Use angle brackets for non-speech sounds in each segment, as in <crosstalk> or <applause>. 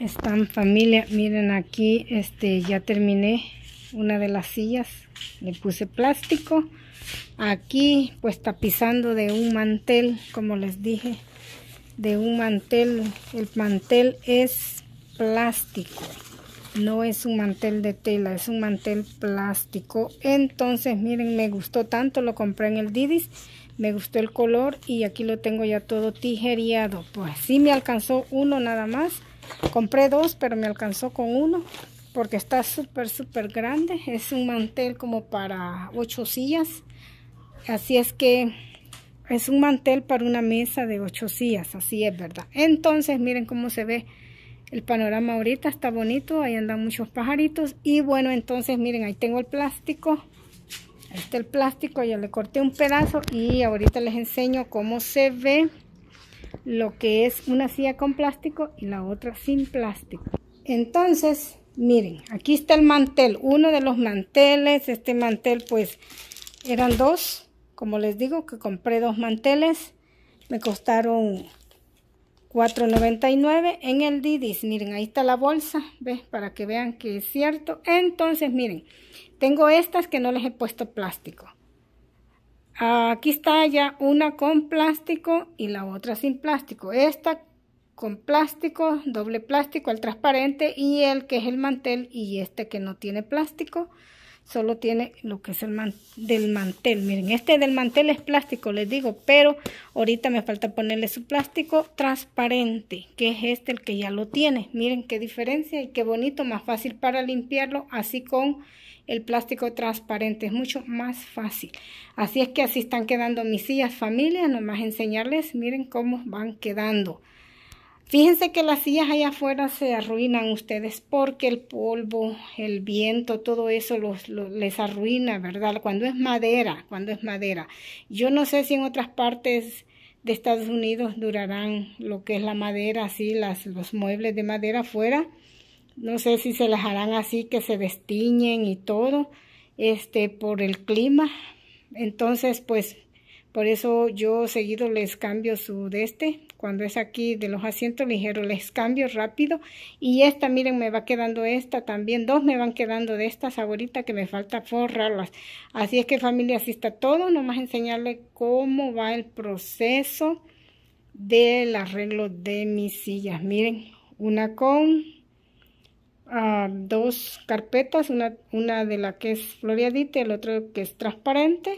están familia miren aquí este ya terminé una de las sillas le puse plástico aquí pues tapizando de un mantel como les dije de un mantel el mantel es plástico no es un mantel de tela es un mantel plástico entonces miren me gustó tanto lo compré en el Didis me gustó el color y aquí lo tengo ya todo tijereado pues sí me alcanzó uno nada más compré dos pero me alcanzó con uno porque está súper súper grande es un mantel como para ocho sillas así es que es un mantel para una mesa de ocho sillas así es verdad entonces miren cómo se ve el panorama ahorita está bonito ahí andan muchos pajaritos y bueno entonces miren ahí tengo el plástico Ahí está el plástico, ya le corté un pedazo y ahorita les enseño cómo se ve lo que es una silla con plástico y la otra sin plástico. Entonces, miren, aquí está el mantel, uno de los manteles, este mantel pues eran dos, como les digo que compré dos manteles, me costaron 4.99 en el Didis. Miren, ahí está la bolsa, ¿ves? Para que vean que es cierto. Entonces, miren, tengo estas que no les he puesto plástico. Aquí está ya una con plástico y la otra sin plástico. Esta con plástico, doble plástico, el transparente y el que es el mantel y este que no tiene plástico solo tiene lo que es el del mantel. Miren, este del mantel es plástico, les digo, pero ahorita me falta ponerle su plástico transparente, que es este el que ya lo tiene. Miren qué diferencia y qué bonito, más fácil para limpiarlo, así con el plástico transparente, es mucho más fácil. Así es que así están quedando mis sillas, familia, nomás enseñarles, miren cómo van quedando. Fíjense que las sillas allá afuera se arruinan ustedes porque el polvo, el viento, todo eso les arruina, ¿verdad? Cuando es madera, cuando es madera. Yo no sé si en otras partes de Estados Unidos durarán lo que es la madera, así, los muebles de madera afuera. No sé si se las harán así, que se destiñen y todo, este, por el clima. Entonces, pues, por eso yo seguido les cambio su de este, cuando es aquí de los asientos ligeros, les cambio rápido. Y esta, miren, me va quedando esta también. Dos me van quedando de estas ahorita que me falta forrarlas. Así es que familia, así está todo. Nomás enseñarle cómo va el proceso del arreglo de mis sillas. Miren, una con ah, dos carpetas, una, una de la que es floreadita y el otra que es transparente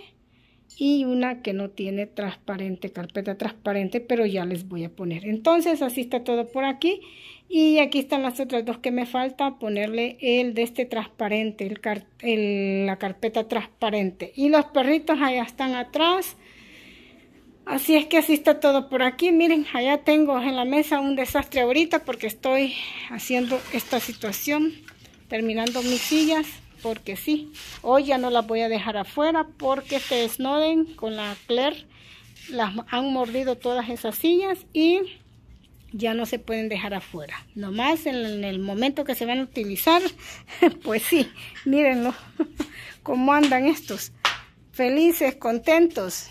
y una que no tiene transparente, carpeta transparente, pero ya les voy a poner. Entonces así está todo por aquí y aquí están las otras dos que me falta, ponerle el de este transparente, el la carpeta transparente. Y los perritos allá están atrás. Así es que así está todo por aquí. Miren, allá tengo en la mesa un desastre ahorita porque estoy haciendo esta situación, terminando mis sillas porque sí. Hoy ya no las voy a dejar afuera porque se desnoden con la Claire las han mordido todas esas sillas y ya no se pueden dejar afuera. Nomás en, en el momento que se van a utilizar, <laughs> pues sí, mírenlo <laughs> cómo andan estos. Felices, contentos.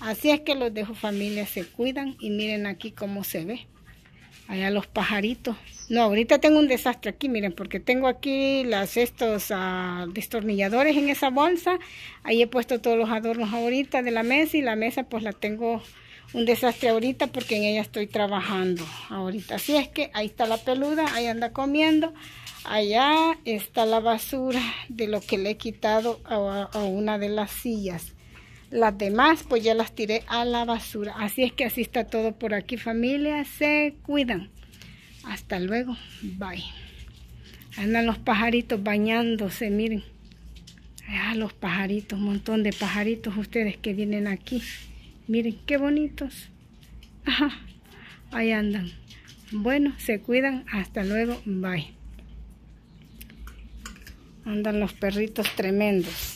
Así es que los dejo familia, se cuidan y miren aquí cómo se ve allá los pajaritos. No, ahorita tengo un desastre aquí, miren, porque tengo aquí las, estos ah, destornilladores en esa bolsa. Ahí he puesto todos los adornos ahorita de la mesa y la mesa pues la tengo un desastre ahorita porque en ella estoy trabajando ahorita. Así es que ahí está la peluda, ahí anda comiendo. Allá está la basura de lo que le he quitado a, a una de las sillas. Las demás pues ya las tiré a la basura. Así es que así está todo por aquí familia. Se cuidan. Hasta luego. Bye. Andan los pajaritos bañándose, miren. Ah, los pajaritos, un montón de pajaritos ustedes que vienen aquí. Miren, qué bonitos. ahí andan. Bueno, se cuidan. Hasta luego. Bye. Andan los perritos tremendos.